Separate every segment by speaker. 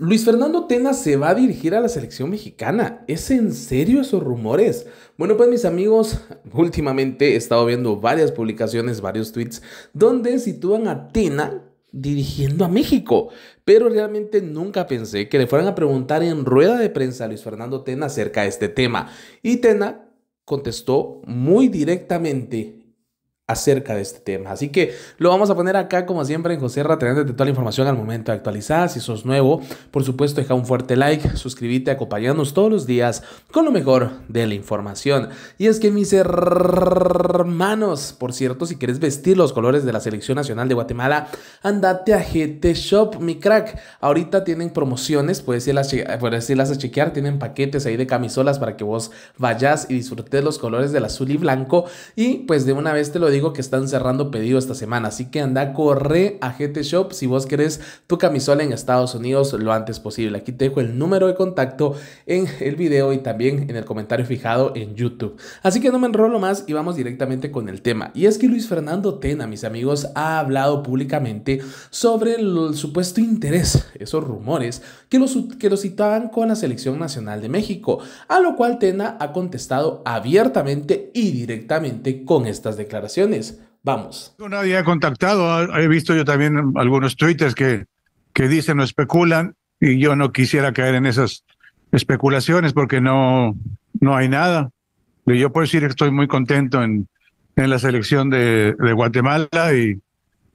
Speaker 1: Luis Fernando Tena se va a dirigir a la selección mexicana. ¿Es en serio esos rumores? Bueno, pues mis amigos, últimamente he estado viendo varias publicaciones, varios tweets, donde sitúan a Tena dirigiendo a México. Pero realmente nunca pensé que le fueran a preguntar en rueda de prensa a Luis Fernando Tena acerca de este tema. Y Tena contestó muy directamente acerca de este tema. Así que lo vamos a poner acá, como siempre, en José teniendo toda la información al momento actualizada. Si sos nuevo, por supuesto, deja un fuerte like, suscríbete, acompañanos todos los días con lo mejor de la información. Y es que mis hermanos, por cierto, si quieres vestir los colores de la Selección Nacional de Guatemala, andate a GT Shop, mi crack. Ahorita tienen promociones, puedes irlas, puedes irlas a chequear, tienen paquetes ahí de camisolas para que vos vayas y disfrutes los colores del azul y blanco. Y pues de una vez te lo digo, que están cerrando pedido esta semana, así que anda, corre a GT Shop si vos querés tu camisola en Estados Unidos lo antes posible. Aquí te dejo el número de contacto en el video y también en el comentario fijado en YouTube. Así que no me enrolo más y vamos directamente con el tema. Y es que Luis Fernando Tena, mis amigos, ha hablado públicamente sobre el supuesto interés, esos rumores, que los que lo citaban con la Selección Nacional de México, a lo cual Tena ha contestado abiertamente y directamente con estas declaraciones. Vamos.
Speaker 2: Nadie ha contactado. He visto yo también algunos tweets que, que dicen o especulan y yo no quisiera caer en esas especulaciones porque no, no hay nada. Yo puedo decir que estoy muy contento en, en la selección de, de Guatemala y,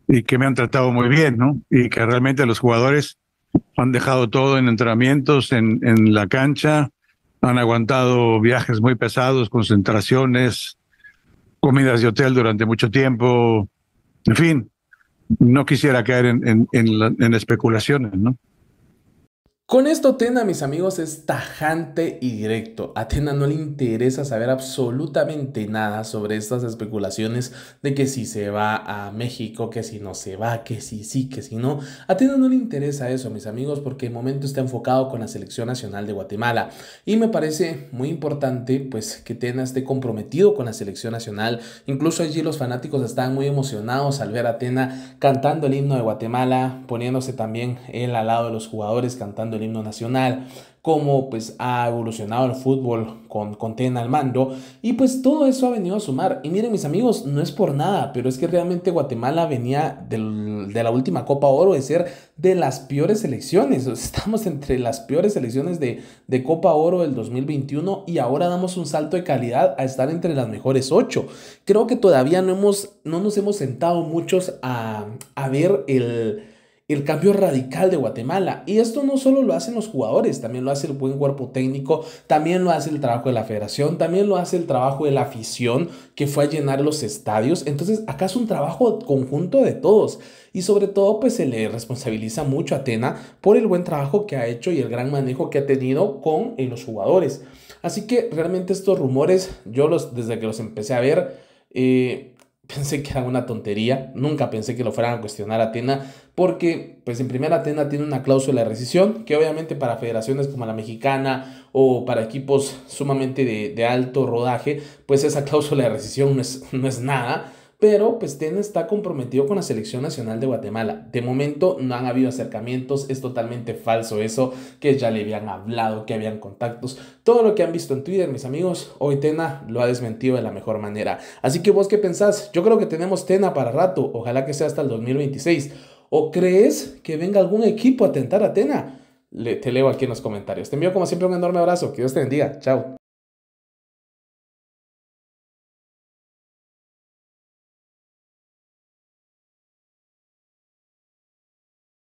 Speaker 2: y, que me han tratado muy bien, ¿no? Y que realmente los jugadores han dejado todo en entrenamientos, en, en la cancha, han aguantado viajes muy pesados, concentraciones, comidas de hotel durante mucho tiempo, en fin, no quisiera caer en, en, especulaciones, ¿no?
Speaker 1: Con esto Tena, mis amigos, es tajante y directo. A no le interesa saber absolutamente nada sobre estas especulaciones de que si se va a México, que si no se va, que si sí, que si no. A no le interesa eso, mis amigos, porque el momento está enfocado con la selección nacional de Guatemala. Y me parece muy importante pues que Tena esté comprometido con la selección nacional. Incluso allí los fanáticos están muy emocionados al ver a Tena cantando el himno de Guatemala, poniéndose también él al lado de los jugadores cantando el himno nacional, cómo pues ha evolucionado el fútbol con, con Ten al mando y pues todo eso ha venido a sumar. Y miren mis amigos, no es por nada, pero es que realmente Guatemala venía de la última Copa Oro de ser de las peores selecciones. Estamos entre las peores selecciones de, Copa Oro del 2021 y ahora damos un salto de calidad a estar entre las mejores ocho. Creo que todavía no, hemos, no nos hemos sentado muchos a ver el el cambio radical de Guatemala. Y esto no solo lo hacen los jugadores, también lo hace el buen cuerpo técnico, también lo hace el trabajo de la federación, también lo hace el trabajo de la afición que fue a llenar los estadios. Entonces acá es un trabajo conjunto de todos. Y sobre todo pues se le responsabiliza mucho a Atena por el buen trabajo que ha hecho y el gran manejo que ha tenido con eh, los jugadores. Así que realmente estos rumores, yo los, desde que los empecé a ver, eh, Pensé que era una tontería, nunca pensé que lo fueran a cuestionar a Atena, porque pues en primera Atena tiene una cláusula de rescisión que obviamente para federaciones como la mexicana o para equipos sumamente de, alto rodaje, pues esa cláusula de rescisión es, no es nada pero pues Tena está comprometido con la selección nacional de Guatemala. De momento no han habido acercamientos, es totalmente falso eso, que ya le habían hablado, que habían contactos. Todo lo que han visto en Twitter, mis amigos, hoy Tena lo ha desmentido de la mejor manera. Así que vos qué pensás, yo creo que tenemos Tena para rato, ojalá que sea hasta el 2026. ¿O crees que venga algún equipo a tentar a Tena?
Speaker 2: te leo aquí en los comentarios. Te envío como siempre un enorme abrazo. Que Dios te bendiga. Chao.